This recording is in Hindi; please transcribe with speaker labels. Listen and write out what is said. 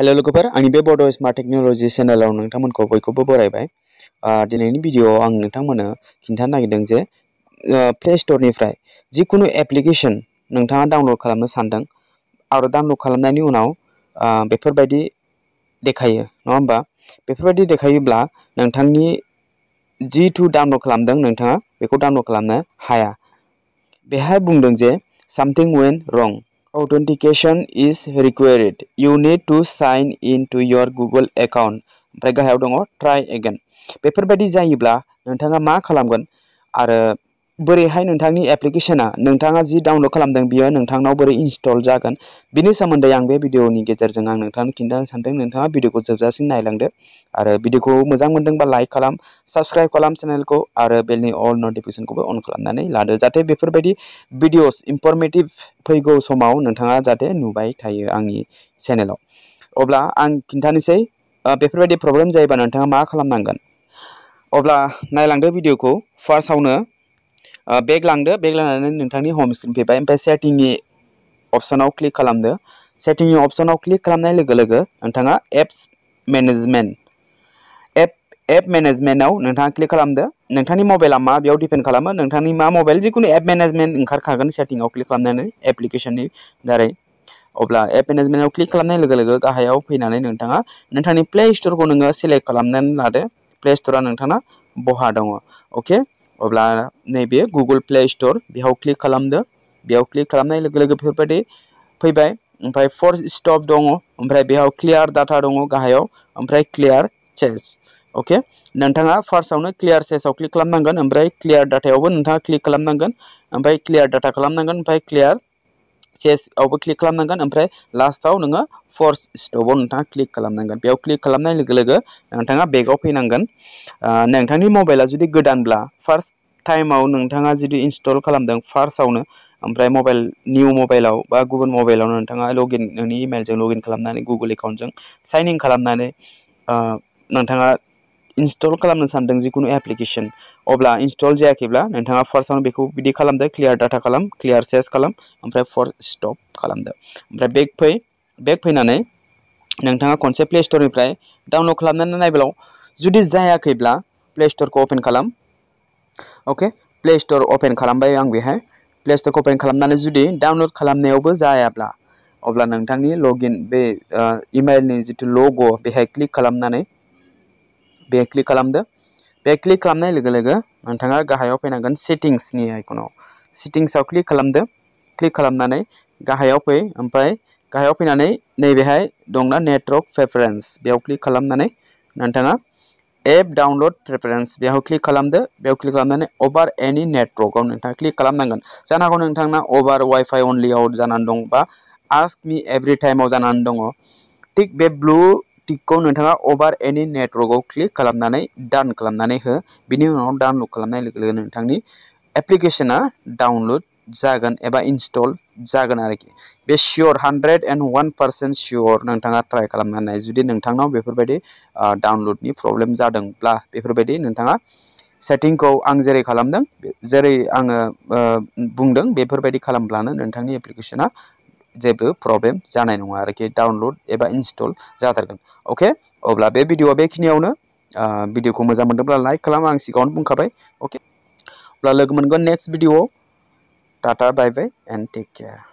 Speaker 1: हेलो लोगोफोर आंनि बे स्मार्ट टेक्न'ल'जि चेनेलाव नोंथांमोनखौ बयखौबो बरायबाय दिनैनि भिडिअ'आव आं नोंथांमोननो जे प्ले स्ट'रनिफ्राय जिखुनु एप्लीकेशन नोंथाङा डाउनल'ड खालामनो सानदों आरो डाउनल'ड खालामनायनि उनाव बेफोरबायदि देखायो नङा होमबा बेफोरबायदि देखायोब्ला नोंथांनि जिथु डाउनल'ड खालामदों नोंथाङा बेखौ डाउनल'ड खालामनो हाया बेहाय बुंदों जे something went wrong authentication is required you need to sign in to your google account ओमफ्राय गाहायाव दङ ट्राइ एगेन बेफोरबायदि जायोब्ला नोंथाङा मा खालामगोन आरो बोरैहाय नोंथांनि एप्लिकेशना नोंथाङा जि डाउनलड खालामदों बियो नोंथांनाव बोरै इनस्टल जागोन बिनि सोमोन्दै आं बे भिडिअनि गेजेरजों आं नोंथांनो खिन्थानो सानदों नोंथाङा भिडिअखौ जोबजासिम नायलांदो आरो भिडिअखौ मोजां मोनदोंबा लाइक खालाम साबस्क्राइब खालाम चेनेलखौ आरो बेलनि अल नटिफिकेसनखौबो अन खालामनानै लादो जाहाथे बेफोरबायदि भिडिअस इनफरमेटिभ फैगौ समाव नोंथाङा जाहाथे नुबाय थायो आंनि चेनेलाव अब्ला आं खिन्थानोसै बेफोरबायदि प्रब्लेम जायोबा नोंथाङा मा खालामनांगोन अब्ला नायलांदो भिडिअखौ फार्स्टआवनो बेग लांदो बेग लानानै नोंथांनि होम स्क्रिन फैबाय ओमफ्राय सेटिंनि अपसनाव क्लिक खालामदो सेटिंनि अपसनाव क्लिक खालामनाय लोगो लोगो नोंथाङा एप्स मेनेजमेन्ट एप एप मेनेजमेन्टआव नोंथाङा क्लिक खालामदो नोंथांनि मबाइला मा बेयाव डिपेन्ड खालामो नोंथांनि मा मबाइल जिखुनु एप मेनेजमेन्ट ओंखारखागोन सेटिंआव क्लिक खालामनानै एप्लिकेशननि दारै अब्ला एप मेनेजमेन्टआव क्लिक खालामनाय लोगो लोगो गाहायाव फैनानै नोंथाङा नोंथांनि प्ले स्ट'रखौ नोङो सेलेक्ट खालामनानै लादो प्ले स्ट'रा नोंथांना बहा दङ अके अब्ला नैबे गुगोल प्ले स्टोर बेयाव क्लिक खालामदो बेयाव क्लिक खालामनाय लोगो लोगो बेफोरबायदि फैबाय ओमफ्राय फर्थ स्टप दङ ओमफ्राय क्लियार डाटा दङ गाहायाव ओमफ्राय क्लियार चेस अके नोंथाङा फार्स्टआवनो क्लियार चेसआव क्लिक खालामनांगोन ओमफ्राय क्लियार डाटायावबो नोंथाङा क्लिक खालामनांगोन ओमफ्राय क्लियार डाटा खालामनांगोन ओमफ्राय क्लियार चेसआवबो क्लिक खालामनांगोन ओमफ्राय नो नोङो फर्स स्टपआव नोंथाङा क्लिक खालामनांगोन बेयाव क्लिक खालामनाय लोगो नोंथांनि मबाइला जुदि गोदानब्ला फार्स्ट टाइमाव नोंथाङा जुदि इनस्टल खालामदों फार्स्टआवनो ओमफ्राय मबाइल निउ मबाइलाव बा गुबुन मबाइलाव नोंथाङा लगइन नोंनि इमेलजों लगइन खालामनानै गुगोल एकाउन्टजों साइन इन खालामनानै नोंथाङा इन्स्टल खालामनो सानदों जिखुनु एप्लिकेशन अब्ला इन्स्टल जायाखैब्ला नोंथाङा फार्स्टआवनो बेखौ बिदि खालामदो क्लियार डाटा खालाम क्लियार सेस खालाम ओमफ्राय फर स्टप खालामदो ओमफ्राय बेक फै बेक फैनानै नोंथाङा खनसे प्ले स्ट'रनिफ्राय डाउनल'ड खालामनानै नायब्लाव जुदि जायाखैब्ला प्ले स्ट'रखौ अपेन खालाम ओके प्ले स्ट'र अपेन खालामबाय आं बेहाय प्ले स्ट'रखौ अपेन खालामनानै जुदि डाउनल'ड खालामनायावबो जायाब्ला अब्ला नोंथांनि लगइन बे इमेलनि जिथु लग' बेहाय क्लिक खालामनानै बे क्लिक खालामदो बे क्लिक खालामनाय लोगो लोगो नोंथाङा गाहायाव फैनांगोन सेटिंसनि आइकनाव सेटिंसआव क्लिक खालामदो क्लिक खालामनानै गाहायाव फै ओमफ्राय गाहायाव फैनानै नैबेहाय दंना नेटवर्क प्रेफारेन्स बेयाव क्लिक खालामनानै नोंथाङा एप डाउनलोड प्रेफारेन्स बेयाव क्लिक खालामदो बेयाव क्लिक खालामनानै अभार एनि नेटवर्कआव नोंथाङा क्लिक खालामनांगोन जानो हागौ नोंथांना अभार वाइफाइ अनलियाव जानानै दं बा आस्क मि एभ्रि टाइमाव जानानै दङ थिग बे ब्लु टिकखौ नोंथाङा एनी नेटवर्क नेटवर्कआव क्लिक खालामनानै डाउन खालामनानै हो बिनि उनाव डाउनल'ड खालामनाय लोगो लोगो नोंथांनि एप्लिकेशना डाउनल'ड जागोन एबा इनस्टल जागोन आरोखि बे sure hundred and one percent sure नोंथाङा ट्राइ प्रब्लेम जादोंब्ला बेफोरबायदि नोंथाङा सेटिंखौ आं जेरै खालामदों जेरै आङो बुंदों बेफोरबायदि खालामब्लानो जेब प्रब्लेम जानाय नङा कि डाउनलोड एवं इनस्टल जाथारगोन अके अब्ला बे भिडिअआ बेखिनियावनो भिडिअखौ लाइक खालाम आं सिगाङावनो बुंखाबाय अके अब्ला लोगो मोनगोन नेक्स्ट भिडिअआव टाटा bye bye and take care